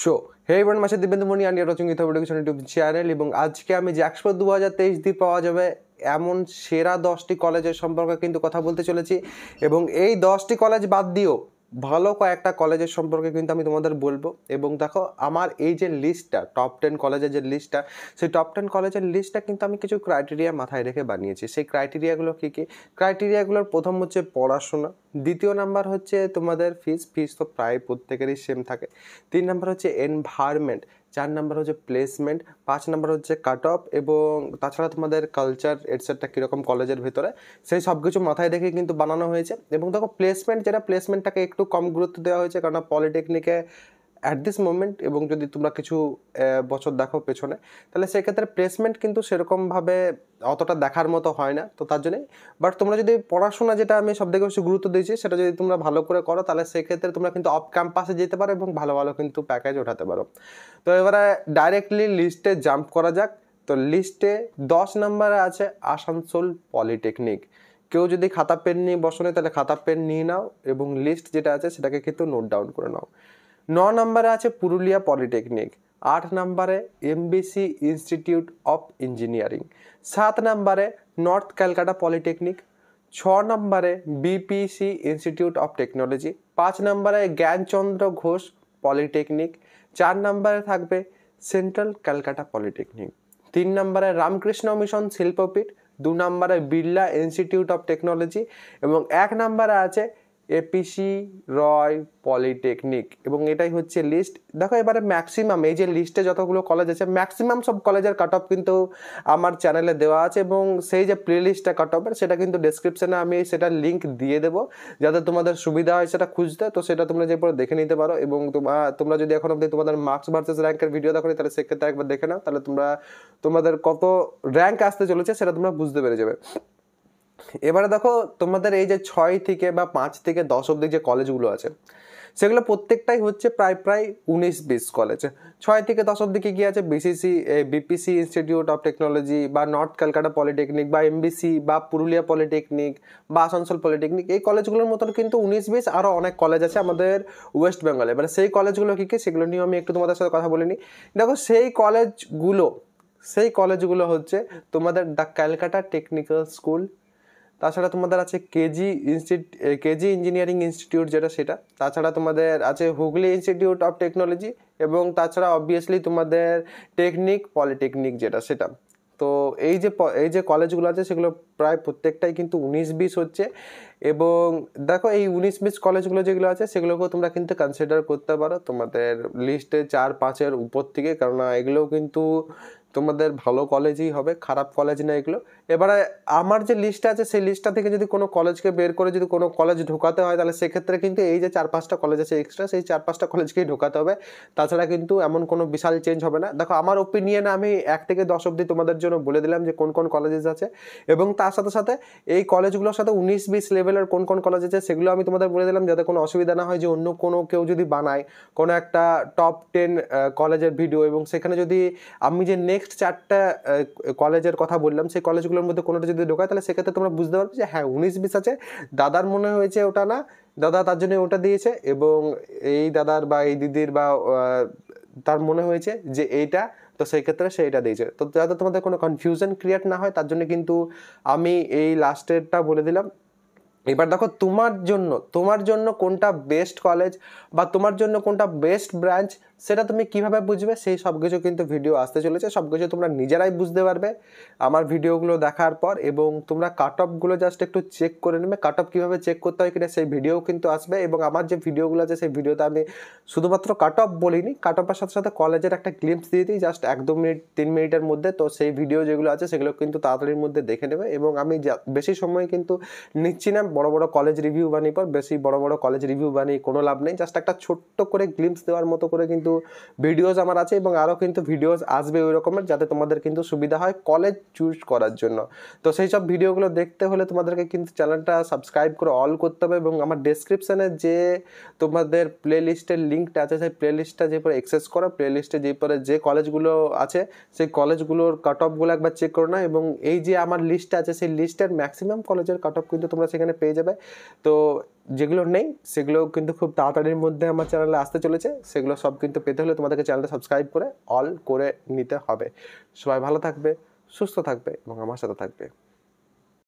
show হে এবার মাসে দিবেন্দু মণি আর ওয়াচিং ইথব এডুকেশন ইউটিউব চ্যানেল এবং আজকে আমি যে দু হাজার তেইশ দিয়ে পাওয়া যাবে এমন সেরা দশটি কলেজের সম্পর্কে কিন্তু কথা বলতে চলেছি এবং এই দশটি কলেজ বাদ দিয়েও ভালো কয়েকটা কলেজের সম্পর্কে কিন্তু আমি তোমাদের বলবো এবং দেখো আমার এই যে লিস্টটা টপ টেন কলেজের যে লিস্টটা সেই টপ টেন কলেজের লিস্টটা কিন্তু আমি কিছু ক্রাইটেরিয়া মাথায় রেখে বানিয়েছি সেই ক্রাইটেরিয়াগুলো কী কী ক্রাইটেরিয়াগুলোর প্রথম হচ্ছে পড়াশোনা দ্বিতীয় নাম্বার হচ্ছে তোমাদের ফিস ফিস তো প্রায় প্রত্যেকেরই সেম থাকে তিন নাম্বার হচ্ছে এনভায়রনমেন্ট চার নাম্বার হচ্ছে প্লেসমেন্ট পাঁচ নাম্বার হচ্ছে কাট অফ এবং তাছাড়া তোমাদের কালচার এটসেটটা কীরকম কলেজের ভেতরে সেই সব কিছু মাথায় দেখে কিন্তু বানানো হয়েছে এবং দেখো প্লেসমেন্ট যেটা প্লেসমেন্টটাকে একটু কম গুরুত্ব দেওয়া হয়েছে কারণ পলিটেকনিকে অ্যাট দিস মোমেন্ট এবং যদি তোমরা কিছু বছর দেখো পেছনে তাহলে সেক্ষেত্রে প্লেসমেন্ট কিন্তু সেরকমভাবে অতটা দেখার মতো হয় না তো তার জন্যে বাট তোমরা যদি পড়াশোনা যেটা আমি সব থেকে বেশি গুরুত্ব দিয়েছি সেটা যদি তোমরা ভালো করে করো তাহলে সেক্ষেত্রে তোমরা কিন্তু অফ ক্যাম্পাসে যেতে পারো এবং ভালো ভালো কিন্তু প্যাকেজ ওঠাতে পারো তো এবারে ডাইরেক্টলি লিস্টে জাম্প করা যাক তো লিস্টে দশ নম্বরে আছে আসানসোল পলিটেকনিক কেউ যদি খাতা পেন নিয়ে বসনে তাহলে খাতা পেন নিয়ে নাও এবং লিস্ট যেটা আছে সেটাকে কিন্তু নোট ডাউন করে নাও ন নম্বরে আছে পুরুলিয়া পলিটেকনিক আট নম্বরে এমবিসি ইনস্টিটিউট অফ ইঞ্জিনিয়ারিং সাত নম্বরে নর্থ ক্যালকাটা পলিটেকনিক ছ নম্বরে বিপিসি ইনস্টিটিউট অফ টেকনোলজি পাঁচ নম্বরে জ্ঞানচন্দ্র ঘোষ পলিটেকনিক চার নম্বরে থাকবে সেন্ট্রাল ক্যালকাটা পলিটেকনিক তিন নম্বরে রামকৃষ্ণ মিশন শিল্পপীঠ দু নম্বরে বিড়লা ইনস্টিটিউট অফ টেকনোলজি এবং এক নম্বরে আছে এপিসি রয় পলিটেকনিক এবং এটাই হচ্ছে লিস্ট দেখো এবারে ম্যাক্সিমাম এই যে লিস্টে যতগুলো কলেজ আছে ম্যাক্সিমাম সব কলেজের কাট অফ কিন্তু আমার চ্যানেলে দেওয়া আছে এবং সেই যে প্লে লিস্টটা কাট অফের সেটা কিন্তু ডিসক্রিপশানে আমি সেটা লিঙ্ক দিয়ে দেবো যাতে তোমাদের সুবিধা হয় সেটা খুঁজতে তো সেটা তোমরা যে পরে দেখে নিতে পারো এবং তোমরা যদি এখন অব্দি তোমাদের মার্কস ভার্সেস র্যাঙ্কের ভিডিও দেখো তাহলে সেক্ষেত্রে একবার দেখে নাও তাহলে তোমরা তোমাদের কত র্যাঙ্ক আসতে চলেছে সেটা তোমরা বুঝতে পেরে যাবে এবারে দেখো তোমাদের এই যে ছয় থেকে বা পাঁচ থেকে দশ অব্দি যে কলেজগুলো আছে সেগুলো প্রত্যেকটাই হচ্ছে প্রায় প্রায় উনিশ বিশ কলেজ ছয় থেকে দশ অব্দি গিয়ে আছে BCC BPC institute of technology বা নর্থ ক্যালকাটা পলিটেকনিক বা এমবিসি বা পুরুলিয়া পলিটেকনিক বা আসানসোল পলিটেকনিক এই কলেজগুলোর মতন কিন্তু উনিশ বিশ আরও অনেক কলেজ আছে আমাদের ওয়েস্ট বেঙ্গলে মানে সেই কলেজগুলো কী কী সেগুলো নিয়েও আমি একটু তোমাদের সাথে কথা বলিনি দেখো সেই কলেজগুলো সেই কলেজগুলো হচ্ছে তোমাদের দ্য ক্যালকাটা টেকনিক্যাল স্কুল তাছাড়া তোমাদের আছে কেজি ইনস্টিট কেজি ইঞ্জিনিয়ারিং ইনস্টিটিউট যেটা সেটা তাছাড়া তোমাদের আছে হুগলি ইনস্টিটিউট অফ টেকনোলজি এবং তাছাড়া অবভিয়াসলি তোমাদের টেকনিক পলিটেকনিক যেটা সেটা তো এই যে এই যে কলেজগুলো আছে সেগুলো প্রায় প্রত্যেকটাই কিন্তু উনিশ বিশ হচ্ছে এবং দেখো এই উনিশ বিশ কলেজগুলো যেগুলো আছে সেগুলোকেও তোমরা কিন্তু কনসিডার করতে পারো তোমাদের লিস্টে চার পাঁচের উপর থেকে কেননা এগুলোও কিন্তু তোমাদের ভালো কলেজই হবে খারাপ কলেজ না এগুলো এবারে আমার যে লিস্ট আছে সেই লিস্টটা থেকে যদি কোনো কলেজকে বের করে যদি কোনো কলেজ ঢোকাতে হয় তাহলে সেক্ষেত্রে কিন্তু এই যে চার পাঁচটা কলেজ আছে এক্সট্রা সেই চার পাঁচটা কলেজকেই ঢোকাতে হবে তাছাড়া কিন্তু এমন কোনো বিশাল চেঞ্জ হবে না দেখো আমার ওপিনিয়ন আমি এক থেকে দশ অব্দি তোমাদের জন্য বলে দিলাম যে কোন কোন কলেজেস আছে এবং তার সাথে সাথে এই কলেজগুলোর সাথে উনিশ বিশ লেভেলের কোন কোন কলেজ আছে সেগুলো আমি তোমাদের বলে দিলাম যাতে কোনো অসুবিধা না হয় যে অন্য কোনো কেউ যদি বানায় কোনো একটা টপ টেন কলেজের ভিডিও এবং সেখানে যদি আমি যে নেক্সট নেক্সট চারটা কলেজের কথা বললাম সেই কলেজগুলোর মধ্যে কোনোটা যদি ঢোকায় তাহলে সেক্ষেত্রে তোমরা বুঝতে পারবে যে হ্যাঁ উনিশ বিশ আছে দাদার মনে হয়েছে ওটা না দাদা তার জন্য ওটা দিয়েছে এবং এই দাদার বা এই দিদির বা তার মনে হয়েছে যে এইটা তো সেই ক্ষেত্রে সেইটা দিয়েছে তো যাতে তোমাদের কোনো কনফিউশন ক্রিয়েট না হয় তার জন্য কিন্তু আমি এই লাস্টেরটা বলে দিলাম এবার দেখো তোমার জন্য তোমার জন্য কোনটা বেস্ট কলেজ বা তোমার জন্য কোনটা বেস্ট ব্রাঞ্চ সেটা তুমি কিভাবে বুঝবে সেই সব কিছু কিন্তু ভিডিও আসতে চলেছে সব কিছু তোমরা নিজেরাই বুঝতে পারবে আমার ভিডিওগুলো দেখার পর এবং তোমরা কাট অফগুলো জাস্ট একটু চেক করে নেবে কাট অফ কীভাবে চেক করতে হয় কিনা সেই ভিডিও কিন্তু আসবে এবং আমার যে ভিডিওগুলো আছে সেই ভিডিওতে আমি শুধুমাত্র কাট অফ বলিনি কাট অফের সাথে সাথে কলেজের একটা গ্লিমস দিয়ে দিই জাস্ট এক দু মিনিট তিন মিনিটের মধ্যে তো সেই ভিডিও যেগুলো আছে সেগুলো কিন্তু তাড়াতাড়ির মধ্যে দেখে নেবে এবং আমি বেশি সময় কিন্তু নিচ্ছি না বড় বড় কলেজ রিভিউ বানিয়ে পর বেশি বড় বড় কলেজ রিভিউ বানিয়ে কোনো লাভ নেই জাস্ট একটা ছোট্ট করে গ্লিমস দেওয়ার মতো করে কিন্তু কিছু ভিডিওস আমার আছে এবং আরও কিন্তু ভিডিওস আসবে ওই রকমের যাতে তোমাদের কিন্তু সুবিধা হয় কলেজ চুজ করার জন্য তো সেই সব ভিডিওগুলো দেখতে হলে তোমাদেরকে কিন্তু চ্যানেলটা সাবস্ক্রাইব করে অল করতে হবে এবং আমার ডেসক্রিপশানে যে তোমাদের প্লে লিস্টের লিঙ্কটা আছে সেই প্লে লিস্টটা যে পরে অ্যাক্সেস করো প্লে লিস্টে যে পরে যে কলেজগুলো আছে সেই কলেজগুলোর কাট অফগুলো একবার চেক করো না এবং এই যে আমার লিস্টটা আছে সেই লিস্টের ম্যাক্সিমাম কলেজের কাট অফ কিন্তু তোমরা সেখানে পেয়ে যাবে তো যেগুলো নেই সেগুলো কিন্তু খুব তাড়াতাড়ির মধ্যে আমার চ্যানেলে আসতে চলেছে সেগুলো সব কিন্তু পেতে হলে তোমাদেরকে চ্যানেলটা সাবস্ক্রাইব করে অল করে নিতে হবে সবাই ভালো থাকবে সুস্থ থাকবে এবং আমার সাথে থাকবে